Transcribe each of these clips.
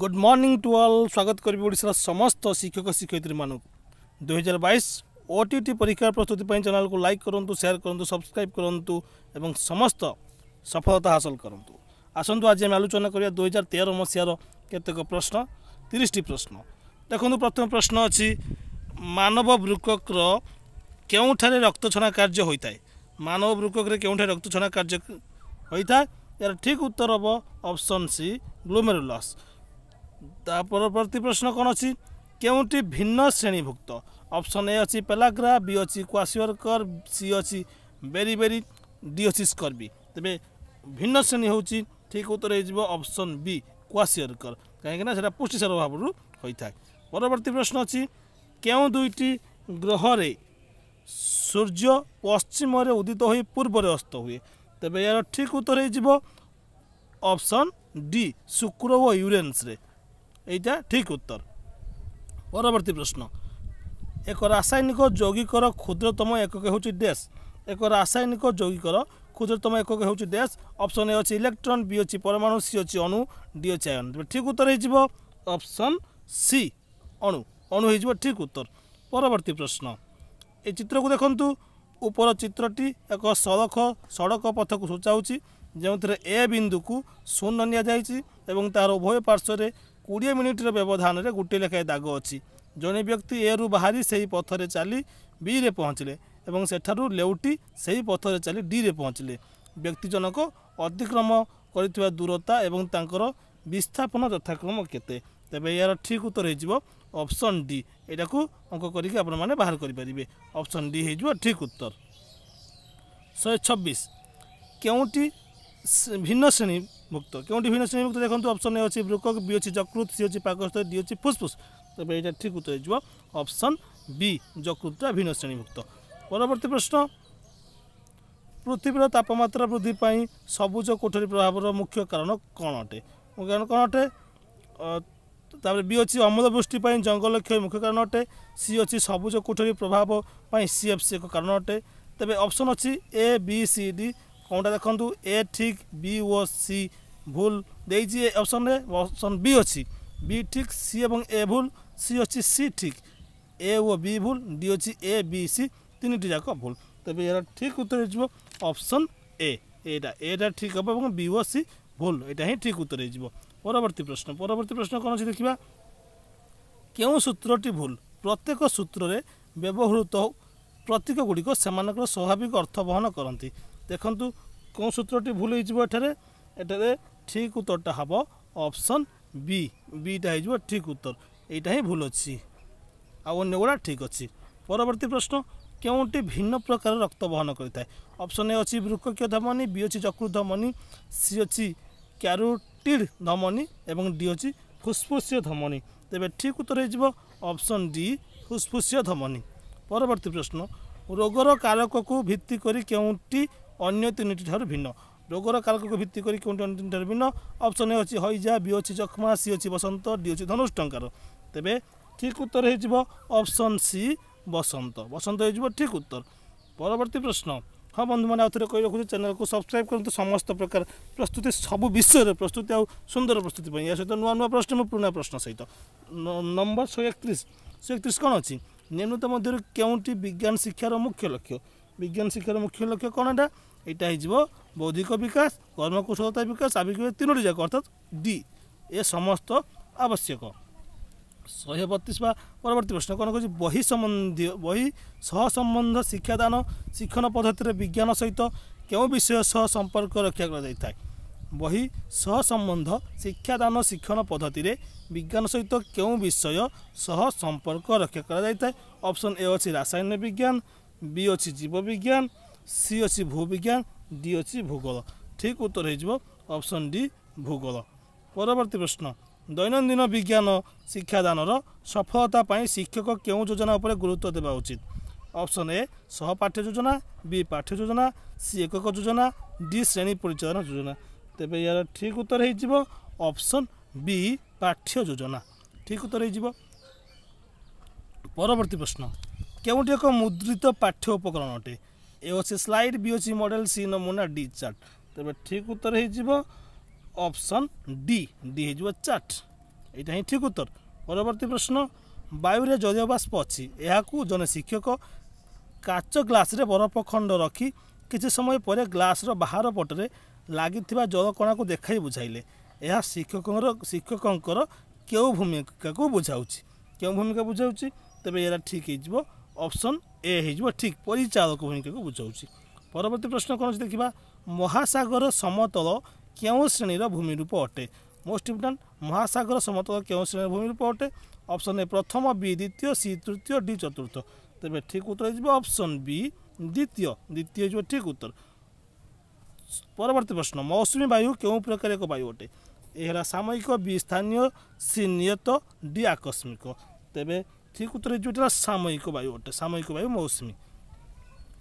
Good morning to all স্বাগত করবি ওড়িশার সমস্ত শিক্ষক শিক্ষয়িত্রী মানুষ দুই হাজার বাইশ ওটিটি পরীক্ষার প্রস্তুতি পাই চ্যানেলকে লাইক করন্তু সেয়ার করন্তু সবসক্রাইব করন্তু এবং সমস্ত সফলতা হাসল করন্তু আসন্তু আজ আমি আলোচনা করিয়া দুই হাজার তের মশিয়ার কেতক প্রশ্ন তিরিশটি প্রশ্ন দেখুন প্রথম প্রশ্ন অছি মানব বৃককর কেউঠারে রক্তছড়া কার্য হয়ে মানব বৃককরে কেউঠারে রক্তছড়া কার্য হয়ে এর ঠিক উত্তর হব অপশন সি গ্লোমেরুলস ତା ପରବର୍ତ୍ତୀ ପ୍ରଶ୍ନ କ'ଣ ଅଛି କେଉଁଟି ଭିନ୍ନ ଶ୍ରେଣୀଭୁକ୍ତ ଅପସନ୍ ଏ ଅଛି ପେଲାଗ୍ରା ବି ଅଛି କ୍ୱାସିଓରକର ସି ଅଛି ବେରି ବେରି ଡି ଅଛି ସ୍କର୍ବି ତେବେ ଭିନ୍ନ ଶ୍ରେଣୀ ହେଉଛି ଠିକ୍ ଉତ୍ତର ହେଇଯିବ ଅପସନ୍ ବି କ୍ୱାସିଓରକର କାହିଁକିନା ସେଇଟା ପୁଷ୍ଟିସାର ଅଭାବରୁ ହୋଇଥାଏ ପରବର୍ତ୍ତୀ ପ୍ରଶ୍ନ ଅଛି କେଉଁ ଦୁଇଟି ଗ୍ରହରେ ସୂର୍ଯ୍ୟ ପଶ୍ଚିମରେ ଉଦିତ ହୋଇ ପୂର୍ବରେ ଅସ୍ତ ହୁଏ ତେବେ ଏହାର ଠିକ୍ ଉତ୍ତର ହେଇଯିବ ଅପସନ୍ ଡି ଶୁକ୍ର ଓ ୟୁରେନ୍ସରେ এইটা ঠিক উত্তর পরবর্তী প্রশ্ন ଏକ ରାସାୟନିକ ଯୌଗିକର କ୍ଷୁଦ୍ରତମ ଏକକ ହେଉଛି ଡ୍ୟାସ୍ ଏକ ରାସାୟନିକ ଯୌଗିକର କ୍ଷୁଦ୍ରତମ ଏକକ ହେଉଛି ଡ୍ୟାସ୍ ଅପସନ୍ ଏ ଅଛି ଇଲେକ୍ଟ୍ରନ୍ ବି ଅଛି ପରମାଣୁ ସି ଅଛି ଅଣୁ ଡି ଅଛି ଆୟନ ଠିକ୍ ଉତ୍ତର ହେଇଯିବ ଅପସନ୍ ସି ଅଣୁ ଅଣୁ ହେଇଯିବ ଠିକ୍ ଉତ୍ତର ପରବର୍ତ୍ତୀ ପ୍ରଶ୍ନ ଏ ଚିତ୍ରକୁ ଦେଖନ୍ତୁ ଉପର ଚିତ୍ରଟି ଏକ ସଡ଼କ ସଡ଼କ ପଥକୁ ସୂଚାଉଛି ଯେଉଁଥିରେ ଏ ବିନ୍ଦୁକୁ ଶୂନ୍ୟ ନିଆଯାଇଛି ଏବଂ ତାହାର ଉଭୟ ପାର୍ଶ୍ୱରେ କୋଡ଼ିଏ ମିନିଟ୍ର ବ୍ୟବଧାନରେ ଗୋଟିଏ ଲେଖାଏଁ ଦାଗ ଅଛି ଜଣେ ବ୍ୟକ୍ତି ଏରୁ ବାହାରି ସେହି ପଥରେ ଚାଲି ବିରେ ପହଞ୍ଚିଲେ ଏବଂ ସେଠାରୁ ଲେଉଟି ସେହି ପଥରେ ଚାଲି ଡିରେ ପହଞ୍ଚିଲେ ବ୍ୟକ୍ତି ଜଣକ ଅତିକ୍ରମ କରିଥିବା ଦୂରତା ଏବଂ ତାଙ୍କର ବିସ୍ଥାପନ ଯଥାକ୍ରମ କେତେ ତେବେ ଏହାର ଠିକ୍ ଉତ୍ତର ହୋଇଯିବ ଅପସନ୍ ଡି ଏଇଟାକୁ ଅଙ୍କ କରିକି ଆପଣମାନେ ବାହାର କରିପାରିବେ ଅପସନ୍ ଡି ହୋଇଯିବ ଠିକ୍ ଉତ୍ତର ଶହେ ଛବିଶ କେଉଁଠି ভিন্ন শ্রেণীভুক্ত কেউটি ভিন্ন শ্রেণীভুক্ত দেখুন অপসন এ হচ্ছে বৃকক বি হচ্ছে যকৃত সি হচ্ছে পাকস্থ ডি হচ্ছে ফুসফুস তবে এটা ঠিক উত্তর হয়ে অপশন বি যকৃতটা ভিন্ন শ্রেণীভুক্ত পরবর্তী প্রশ্ন পৃথিবীর তাপমাত্রা বৃদ্ধি পাই সবুজ কোঠরি প্রভাবর মুখ্য কারণ কণ অটে কারণ কণ অটে তাপরে বি হচ্ছে অম্ল বৃষ্টি পাই জঙ্গল ক্ষয় মুখ্য কারণ অটে সি হচ্ছে সবুজ কোঠরি প্রভাব পাই সিএফসি এক কারণ অটে তবে অপশন অছি এ বি সি ডি কোনটা দেখন্তু এ ঠিক বি ও সি ভুল দিয়েছি এ অপশনরে অপশন বি অছি বি ঠিক সি এবং এ ভুল সি অছি সি ঠিক এ ও বি ভুল ডি অছি এ বি সি তিনটি যাক ভুল তবে এর ঠিক উত্তর হয়ে অপশন এ এটা এটা ঠিক হব এবং বি ও সি ভুল এটা হি ঠিক উত্তর হয়ে পরবর্তী প্রশ্ন পরবর্তী প্রশ্ন কোণ অছি দেখিবা কেউ সূত্রটি ভুল প্রত্যেক সূত্রে ব্যবহৃত প্রতীকগুড়ি সেমানর স্বাভাবিক অর্থ বহন করতে ଦେଖନ୍ତୁ କେଉଁ ସୂତ୍ରଟି ଭୁଲ ହେଇଯିବ ଏଠାରେ ଏଠାରେ ଠିକ୍ ଉତ୍ତରଟା ହେବ ଅପସନ୍ ବି ବିଟା ହେଇଯିବ ଠିକ୍ ଉତ୍ତର ଏଇଟା ହିଁ ଭୁଲ ଅଛି ଆଉ ଅନ୍ୟଗୁଡ଼ା ଠିକ୍ ଅଛି ପରବର୍ତ୍ତୀ ପ୍ରଶ୍ନ କେଉଁଟି ଭିନ୍ନ ପ୍ରକାର ରକ୍ତ ବହନ କରିଥାଏ ଅପସନ୍ ଏ ଅଛି ବୃକକୀୟ ଧମନୀ ବି ଅଛି ଯକୃତ ଧମନୀ ସି ଅଛି କ୍ୟାରୋଟିଡ୍ ଧମନୀ ଏବଂ ଡି ଅଛି ଫୁସ୍ଫୁସୀୟ ଧମନୀ ତେବେ ଠିକ୍ ଉତ୍ତର ହେଇଯିବ ଅପସନ୍ ଡି ଫୁସ୍ଫୁସୀୟ ଧମନୀ ପରବର୍ତ୍ତୀ ପ୍ରଶ୍ନ ରୋଗର କାରକକୁ ଭିତ୍ତି କରି କେଉଁଟି ଅନ୍ୟ ତିନିଟିଠାରୁ ଭିନ୍ନ ରୋଗର କାରକକୁ ଭିତ୍ତି କରି କେଉଁଟି ଅନ୍ୟ ତିନିଟାରୁ ଭିନ୍ନ ଅପସନ୍ ଏ ଅଛି ହଇଜା ବି ଅଛି ଯକ୍ଷ୍ମା ସି ଅଛି ବସନ୍ତ ଡି ଅଛି ଧନୁଷ ଟଙ୍କାର ତେବେ ଠିକ୍ ଉତ୍ତର ହୋଇଯିବ ଅପସନ୍ ସି ବସନ୍ତ ବସନ୍ତ ହୋଇଯିବ ଠିକ୍ ଉତ୍ତର ପରବର୍ତ୍ତୀ ପ୍ରଶ୍ନ ହଁ ବନ୍ଧୁମାନେ ଆଉ ଥରେ କହି ରଖୁଛୁ ଚ୍ୟାନେଲ୍କୁ ସବସ୍କ୍ରାଇବ୍ କରନ୍ତୁ ସମସ୍ତ ପ୍ରକାର ପ୍ରସ୍ତୁତି ସବୁ ବିଷୟରେ ପ୍ରସ୍ତୁତି ଆଉ ସୁନ୍ଦର ପ୍ରସ୍ତୁତି ପାଇଁ ଏହା ସହିତ ନୂଆ ନୂଆ ପ୍ରଶ୍ନ ଏବଂ ପୁରୁଣା ପ୍ରଶ୍ନ ସହିତ ନମ୍ବର ଶହେ ଏକତିରିଶ ଶହେ ଏକତିରିଶ କ'ଣ ଅଛି ନିମ୍ନତ ମଧ୍ୟରୁ କେଉଁଟି ବିଜ୍ଞାନ ଶିକ୍ଷାର ମୁଖ୍ୟ ଲକ୍ଷ୍ୟ ବିଜ୍ଞାନ ଶିକ୍ଷାର ମୁଖ୍ୟ ଲକ୍ଷ୍ୟ କ'ଣ ଏଇଟା এটা হয়ে বৌদ্ধিক বিকাশ কর্মকুশলতা বিকাশ আবিক তিনোটি যাক অর্থাৎ ডি এ সমস্ত আবশ্যক ଶହେ ବତିଶ ବା ପରବର୍ତ୍ତୀ ପ୍ରଶ୍ନ କ'ଣ କହୁଛି ବହି ସମ୍ବନ୍ଧୀୟ ବହି ସହ ସମ୍ବନ୍ଧ ଶିକ୍ଷାଦାନ ଶିକ୍ଷଣ ପଦ୍ଧତିରେ ବିଜ୍ଞାନ ସହିତ କେଉଁ ବିଷୟ ସହ ସମ୍ପର୍କ ରକ୍ଷା କରାଯାଇଥାଏ ବହି ସହ ସମ୍ବନ୍ଧ ଶିକ୍ଷାଦାନ ଶିକ୍ଷଣ ପଦ୍ଧତିରେ ବିଜ୍ଞାନ ସହିତ କେଉଁ ବିଷୟ ସହ ସମ୍ପର୍କ ରକ୍ଷା କରାଯାଇଥାଏ ଅପସନ୍ ଏ ଅଛି ରାସାୟନିକ ବିଜ୍ଞାନ ବି ଅଛି ଜୀବବିଜ୍ଞାନ সি অছি ভূবিজ্ঞান ডি অছি ভূগোল ঠিক উত্তর হয়ে যাব অপশন ডি ভূগোল পরবর্তী প্রশ্ন দৈনন্দিন বিজ্ঞান শিক্ষাদানর সফলতা পাই শিক্ষক কেউ যোজনা উপরে গুরুত্ব দেওয়া উচিত অপশন এ সহপাঠ্য যোজনা বি পাঠ্য যোজনা সি একক যোজনা ডি শ্রেণী পরিচালনা যোজনা তেবে ইয়ার ঠিক উত্তর হয়ে যাব অপশন বি পাঠ্য যোজনা ঠিক উত্তর হয়ে যাব পরবর্তী প্রশ্ন কেউটি এক মুদ্রিত পাঠ্য উপকরণ অটে ए अच्छे स्लाइड बी अच्छी मडेल सी नमूना डी चार्ट तेज ठीक उत्तर होप्सन डी डी हो चार्ट यहाँ ही ठीक उत्तर परवर्ती प्रश्न ବାୟୁରେ ଜଳୀୟ ବାଷ୍ପ ଅଛି ଏହାକୁ ଜଣେ ଶିକ୍ଷକ କାଚ ଗ୍ଲାସ୍ରେ ବରଫ ଖଣ୍ଡ ରଖି କିଛି ସମୟ ପରେ ଗ୍ଲାସ୍ର ବାହାର ପଟରେ ଲାଗିଥିବା ଜଳକଣାକୁ ଦେଖାଇ ବୁଝାଇଲେ ଏହା ଶିକ୍ଷକଙ୍କର ଶିକ୍ଷକଙ୍କର କେଉଁ ଭୂମିକାକୁ ବୁଝାଉଛି କେଉଁ ଭୂମିକା ବୁଝାଉଛି ତେବେ ଏରା ଠିକ୍ ହେଇଯିବ ଅପସନ୍ ଏ ହେଇଯିବ ଠିକ୍ ପରିଚାଳକ ଭୂମିକାକୁ ବୁଝାଉଛି ପରବର୍ତ୍ତୀ ପ୍ରଶ୍ନ କ'ଣ କୌଣସି ଦେଖିବା ମହାସାଗର ସମତଳ କେଉଁ ଶ୍ରେଣୀର ଭୂମି ରୂପ ଅଟେ ମୋଷ୍ଟ ଇମ୍ପୋର୍ଟାଣ୍ଟ ମହାସାଗର ସମତଳ କେଉଁ ଶ୍ରେଣୀର ଭୂମି ରୂପ ଅଟେ ଅପସନ୍ ଏ ପ୍ରଥମ ବି ଦ୍ୱିତୀୟ ସି ତୃତୀୟ ଡି ଚତୁର୍ଥ ତେବେ ଠିକ୍ ଉତ୍ତର ହେଇଯିବ ଅପସନ୍ ବି ଦ୍ୱିତୀୟ ଦ୍ୱିତୀୟ ହେଇଯିବ ଠିକ୍ ଉତ୍ତର ପରବର୍ତ୍ତୀ ପ୍ରଶ୍ନ ମୌସୁମୀ ବାୟୁ କେଉଁ ପ୍ରକାର ଏକ ବାୟୁ ଅଟେ ଏହା ସାମୟିକ ବି ସ୍ଥାନୀୟ ସି ନିୟତ ଡି ଆକସ୍ମିକ ତେବେ ଠିକୁତରେ ଯେଉଁଟି ହେଲା ସାମୟିକ ବାୟୁ ଅଟେ ସାମୟିକ ବାୟୁ ମୌସୁମୀ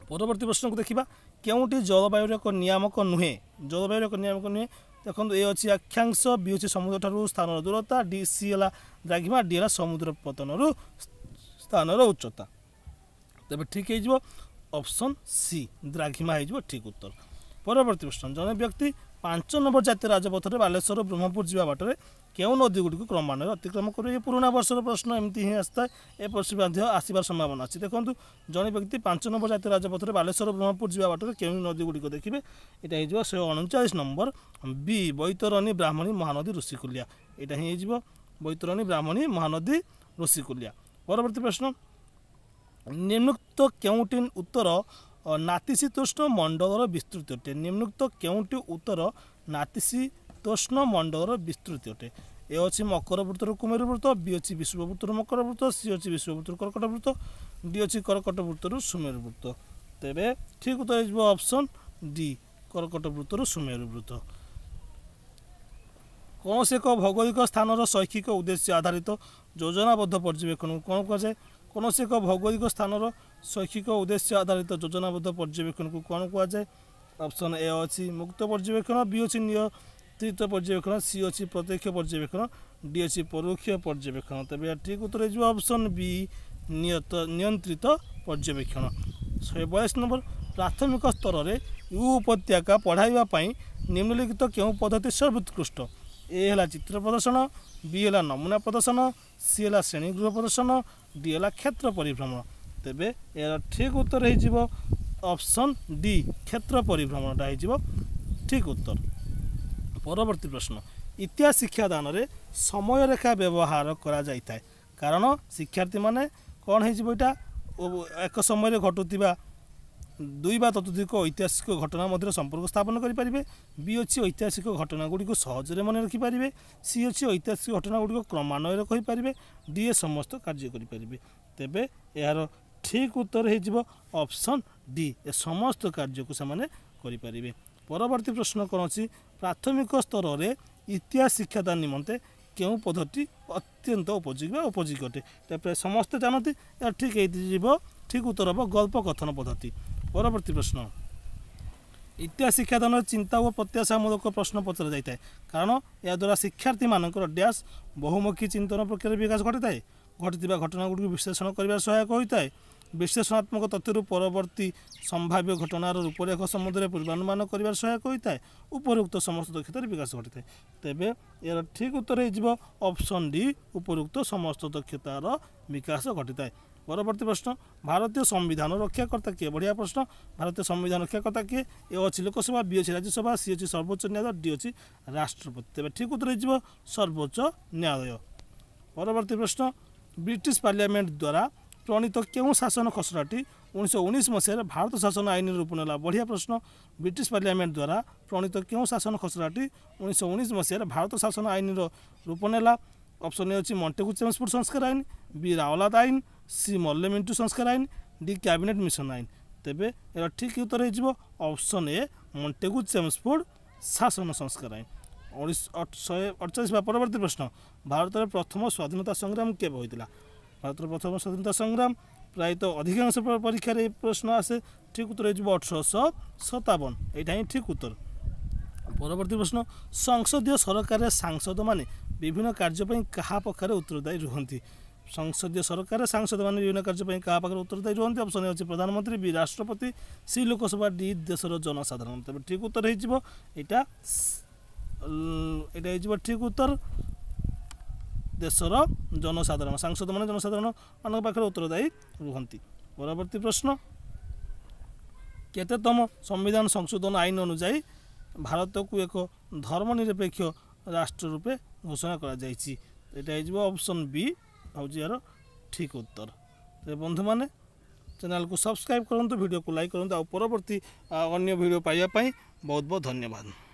ପରବର୍ତ୍ତୀ ପ୍ରଶ୍ନକୁ ଦେଖିବା କେଉଁଠି ଜଳବାୟୁର ଏକ ନିୟାମକ ନୁହେଁ ଜଳବାୟୁର ଏକ ନିୟାମକ ନୁହେଁ ଦେଖନ୍ତୁ ଏ ଅଛି ଆଖ୍ୟାଂଶ ବି ଅଛି ସମୁଦ୍ର ଠାରୁ ସ୍ଥାନର ଦୂରତା ଡି ସି ହେଲା ଦ୍ରାଘିମା ଡି ହେଲା ସମୁଦ୍ର ପତନରୁ ସ୍ଥାନର ଉଚ୍ଚତା ତେବେ ଠିକ୍ ହେଇଯିବ ଅପସନ୍ ସି ଦ୍ରାଘିମା ହେଇଯିବ ଠିକ୍ ଉତ୍ତର ପରବର୍ତ୍ତୀ ପ୍ରଶ୍ନ ଜଣେ ବ୍ୟକ୍ତି ପାଞ୍ଚ ନମ୍ବର ଜାତୀୟ ରାଜପଥରେ ବାଲେଶ୍ୱର ବ୍ରହ୍ମପୁର ଯିବା ବାଟରେ କେଉଁ ନଦୀଗୁଡ଼ିକୁ କ୍ରମାନ୍ୱୟରେ ଅତିକ୍ରମ କରିବେ ଏ ପୁରୁଣା ବର୍ଷର ପ୍ରଶ୍ନ ଏମିତି ହିଁ ଆସିଥାଏ ଏ ବର୍ଷ ମଧ୍ୟ ଆସିବାର ସମ୍ଭାବନା ଅଛି ଦେଖନ୍ତୁ ଜଣେ ବ୍ୟକ୍ତି ପାଞ୍ଚ ନମ୍ବର ଜାତୀୟ ରାଜପଥରେ ବାଲେଶ୍ୱର ବ୍ରହ୍ମପୁର ଯିବା ବାଟରେ କେଉଁ ନଦୀଗୁଡ଼ିକ ଦେଖିବେ ଏଇଟା ହେଇଯିବ ଶହେ ଅଣଚାଳିଶ ନମ୍ବର ବି ବୈତରଣୀ ବ୍ରାହ୍ମଣୀ ମହାନଦୀ ଋଷିକୁଲିଆ ଏଇଟା ହିଁ ହେଇଯିବ ବୈତରଣୀ ବ୍ରାହ୍ମଣୀ ମହାନଦୀ ଋଷିକୁଲିଆ ପରବର୍ତ୍ତୀ ପ୍ରଶ୍ନ ନିମ୍ନୁକ୍ତ କେଉଁଟି ଉତ୍ତର নাতিশীতোষ্ণ মণ্ডলর বিস্তৃতি অটে নিম্নুক্ত কেউটি উত্তর নাতিশীতোষ্ণ মণ্ডলর বিস্তৃতি অটে এ অছি মকরবৃত্তর কুমেরবৃত্ত বি অছি বিশ্ববৃত্তর মকরবৃত্ত সি অছি বিশ্ববৃত্তর কর্কটবৃত্ত ডি অছি কর্কটবৃত্তর সুমেরবৃত্ত তেবে ঠিক উত্তর হয়ে অপশন ডি কর্কটবৃত্তর সুমেরবৃত্ত କୌଣସି ଏକ ଭୌଗୋଳିକ ସ୍ଥାନର ଶୈକ୍ଷିକ ଉଦ୍ଦେଶ୍ୟ ଆଧାରିତ ଯୋଜନାବଦ୍ଧ ପର୍ଯ୍ୟବେକ୍ଷଣକୁ କ'ଣ କୁହାଯାଏ କୌଣସି ଏକ ଭୌଗୋଳିକ ସ୍ଥାନର ଶୈକ୍ଷିକ ଉଦ୍ଦେଶ୍ୟ ଆଧାରିତ ଯୋଜନାବଦ୍ଧ ପର୍ଯ୍ୟବେକ୍ଷଣକୁ କ'ଣ କୁହାଯାଏ ଅପସନ୍ ଏ ଅଛି ମୁକ୍ତ ପର୍ଯ୍ୟବେକ୍ଷଣ ବି ଅଛି ନିୟନ୍ତ୍ରିତ ପର୍ଯ୍ୟବେକ୍ଷଣ ସି ଅଛି ପ୍ରତ୍ୟକ୍ଷ ପର୍ଯ୍ୟବେକ୍ଷଣ ଡି ଅଛି ପରୋକ୍ଷ ପର୍ଯ୍ୟବେକ୍ଷଣ ତେବେ ଏହା ଠିକ୍ ଉତ୍ତର ହେଇଯିବ ଅପସନ୍ ବି ନିୟତ ନିୟନ୍ତ୍ରିତ ପର୍ଯ୍ୟବେକ୍ଷଣ ଶହେ ବୟାଳିଶ ନମ୍ବର ପ୍ରାଥମିକ ସ୍ତରରେ ୟୁ ଉପତ୍ୟକା ପଢ଼ାଇବା ପାଇଁ ନିମ୍ନଲିଖିତ କେଉଁ ପଦ୍ଧତି ସର୍ବୋତ୍କୃଷ୍ଟ ଏ ହେଲା ଚିତ୍ର ପ୍ରଦର୍ଶନ ବି ହେଲା ନମୁନା ପ୍ରଦର୍ଶନ ସି ହେଲା ଶ୍ରେଣୀଗୃହ ପ୍ରଦର୍ଶନ ଡି ହେଲା କ୍ଷେତ୍ର ପରିଭ୍ରମଣ ତେବେ ଏହାର ଠିକ୍ ଉତ୍ତର ହୋଇଯିବ ଅପସନ୍ ଡି କ୍ଷେତ୍ର ପରିଭ୍ରମଣଟା ହୋଇଯିବ ଠିକ୍ ଉତ୍ତର ପରବର୍ତ୍ତୀ ପ୍ରଶ୍ନ ଇତିହାସ ଶିକ୍ଷାଦାନରେ ସମୟରେଖା ବ୍ୟବହାର କରାଯାଇଥାଏ କାରଣ ଶିକ୍ଷାର୍ଥୀମାନେ କ'ଣ ହୋଇଯିବ ଏଇଟା ଏକ ସମୟରେ ଘଟୁଥିବା ଦୁଇ ବା ତତ୍ୱଧିକ ଐତିହାସିକ ଘଟଣା ମଧ୍ୟରେ ସମ୍ପର୍କ ସ୍ଥାପନ କରିପାରିବେ ବି ଅଛି ଐତିହାସିକ ଘଟଣାଗୁଡ଼ିକୁ ସହଜରେ ମନେ ରଖିପାରିବେ ସି ଅଛି ଐତିହାସିକ ଘଟଣାଗୁଡ଼ିକ କ୍ରମାନ୍ୱୟରେ କହିପାରିବେ ଡି ଏ ସମସ୍ତ କାର୍ଯ୍ୟ କରିପାରିବେ ତେବେ ଏହାର ଠିକ୍ ଉତ୍ତର ହୋଇଯିବ ଅପସନ୍ ଡି ଏ ସମସ୍ତ କାର୍ଯ୍ୟକୁ ସେମାନେ କରିପାରିବେ ପରବର୍ତ୍ତୀ ପ୍ରଶ୍ନ କୌଣସି ପ୍ରାଥମିକ ସ୍ତରରେ ଇତିହାସ ଶିକ୍ଷାଦାନ ନିମନ୍ତେ କେଉଁ ପଦ୍ଧତି ଅତ୍ୟନ୍ତ ଉପଯୋଗୀ ବା ଉପଯୋଗୀ ଅଟେ ତେବେ ସମସ୍ତେ ଜାଣନ୍ତି ଏହା ଠିକ୍ ହେଇଯିବ ଠିକ୍ ଉତ୍ତର ହେବ ଗଳ୍ପ କଥନ ପଦ୍ଧତି ପରବର୍ତ୍ତୀ ପ୍ରଶ୍ନ ଇତିହାସ ଶିକ୍ଷାଦାନରେ ଚିନ୍ତା ଓ ପ୍ରତ୍ୟାଶାମୂଳକ ପ୍ରଶ୍ନ ପଚରା ଯାଇଥାଏ କାରଣ ଏହାଦ୍ୱାରା ଶିକ୍ଷାର୍ଥୀମାନଙ୍କର ଡ୍ୟାସ୍ ବହୁମୁଖୀ ଚିନ୍ତନ ପ୍ରକ୍ରିୟାରେ ବିକାଶ ଘଟିଥାଏ ଘଟିଥିବା ଘଟଣାଗୁଡ଼ିକୁ ବିଶ୍ଳେଷଣ କରିବା ସହାୟକ ହୋଇଥାଏ ବିଶ୍ଳେଷଣାତ୍ମକ ତଥ୍ୟରୁ ପରବର୍ତ୍ତୀ ସମ୍ଭାବ୍ୟ ଘଟଣାର ରୂପରେଖ ସମ୍ବନ୍ଧରେ ପୂର୍ବାନୁମାନ କରିବାର ସହାୟକ ହୋଇଥାଏ ଉପରୋକ୍ତ ସମସ୍ତ ଦକ୍ଷତାରେ ବିକାଶ ଘଟିଥାଏ ତେବେ ଏହାର ଠିକ୍ ଉତ୍ତର ହୋଇଯିବ ଅପସନ୍ ଡି ଉପରୋକ୍ତ ସମସ୍ତ ଦକ୍ଷତାର ବିକାଶ ଘଟିଥାଏ पर्वती प्रश्न भारतीय संविधान रक्षाकर्ता कि बढिया प्रश्न भारतीय संविधान रक्षाकर्ता कि ए अझ लोकसभा वि अर्थी राज्यसभा सी अस् सर्वोच्च न्यायालय डिस्टी राष्ट्रपति ठीक उत्तर उत्तरैज सर्वोच्च न्यायालय पर्वती प्रश्न ब्रिटिश ब्रिटिस द्वारा प्रणीत केही शासन खसडाट उन्स उस मसहार भारत शासन आइन रूप नेला बढिया प्रश्न ब्रिटिश ब्रिट पर्लियामेन्टद्वारा प्रणित केही शासन खसरा उन्स उस मसहार भारत शासन आइन रूप नेला अप्सन मन्टेकुचेम्सपुर संस्कार आइन बी रावलात आइन ସି ମଲ୍ୟ ମିଣ୍ଟୁ ସଂସ୍କାର ଆଇନ ଡି କ୍ୟାବିନେଟ୍ ମିଶନ ଆଇନ ତେବେ ଏହାର ଠିକ୍ ଉତ୍ତର ହୋଇଯିବ ଅପସନ୍ ଏ ମଣ୍ଟେଗୁ ଚେମ୍ସଫୋର୍ଡ଼ ଶାସନ ସଂସ୍କାର ଆଇନ ଉଣେଇଶ ଶହେ ଅଠଚାଳିଶ ବା ପରବର୍ତ୍ତୀ ପ୍ରଶ୍ନ ଭାରତର ପ୍ରଥମ ସ୍ୱାଧୀନତା ସଂଗ୍ରାମ କେବେ ହୋଇଥିଲା ଭାରତର ପ୍ରଥମ ସ୍ୱାଧୀନତା ସଂଗ୍ରାମ ପ୍ରାୟତଃ ଅଧିକାଂଶ ପରୀକ୍ଷାରେ ଏ ପ୍ରଶ୍ନ ଆସେ ଠିକ୍ ଉତ୍ତର ହୋଇଯିବ ଅଠରଶହ ସତାବନ ଏଇଟା ହିଁ ଠିକ୍ ଉତ୍ତର ପରବର୍ତ୍ତୀ ପ୍ରଶ୍ନ ସଂସଦୀୟ ସରକାରରେ ସାଂସଦମାନେ ବିଭିନ୍ନ କାର୍ଯ୍ୟ ପାଇଁ କାହା ପକ୍ଷରେ ଉତ୍ତରଦାୟୀ ରୁହନ୍ତି ସଂସଦୀୟ ସରକାର ସାଂସଦମାନେ ବିଭିନ୍ନ କାର୍ଯ୍ୟ ପାଇଁ କାହା ପାଖରେ ଉତ୍ତରଦାୟୀ ରୁହନ୍ତି ଅପସନ୍ ହେଉଛି ପ୍ରଧାନମନ୍ତ୍ରୀ ବି ରାଷ୍ଟ୍ରପତି ସି ଲୋକସଭା ଡି ଦେଶର ଜନସାଧାରଣ ତେବେ ଠିକ୍ ଉତ୍ତର ହେଇଯିବ ଏଇଟା ଏଇଟା ହେଇଯିବ ଠିକ୍ ଉତ୍ତର ଦେଶର ଜନସାଧାରଣ ସାଂସଦମାନେ ଜନସାଧାରଣମାନଙ୍କ ପାଖରେ ଉତ୍ତରଦାୟୀ ରୁହନ୍ତି ପରବର୍ତ୍ତୀ ପ୍ରଶ୍ନ କେତେତମ ସମ୍ବିଧାନ ସଂଶୋଧନ ଆଇନ ଅନୁଯାୟୀ ଭାରତକୁ ଏକ ଧର୍ମନିରପେକ୍ଷ ରାଷ୍ଟ୍ର ରୂପେ ଘୋଷଣା କରାଯାଇଛି ଏଇଟା ହେଇଯିବ ଅପସନ୍ ବି आउजियारो ठीक उत्तर. तो ये बंधमाने चनल को सब्सक्राइब करूंत। वीडियो को लाइक करूंत। आउप परबर्ति अन्यो भीडियो पाहिए पाहिए बहुत बहुत धन्यवाद।